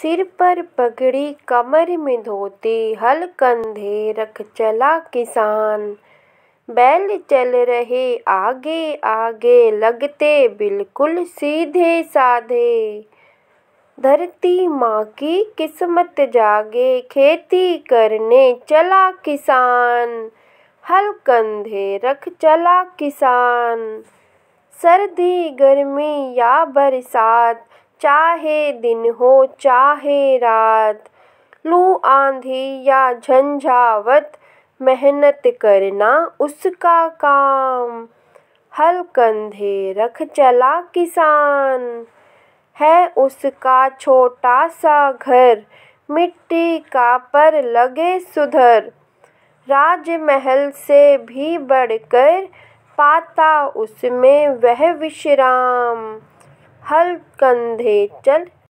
सिर पर पगड़ी कमर में धोती हल कंधे रख चला किसान बैल चल रहे आगे आगे लगते बिल्कुल सीधे साधे धरती माँ की किस्मत जागे खेती करने चला किसान हल कंधे रख चला किसान सर्दी गर्मी या बरसात चाहे दिन हो चाहे रात लू आंधी या झंझावत मेहनत करना उसका काम हल कंधे रख चला किसान है उसका छोटा सा घर मिट्टी का पर लगे सुधर राजमहल से भी बढ़कर पाता उसमें वह विश्राम हल कंधे चल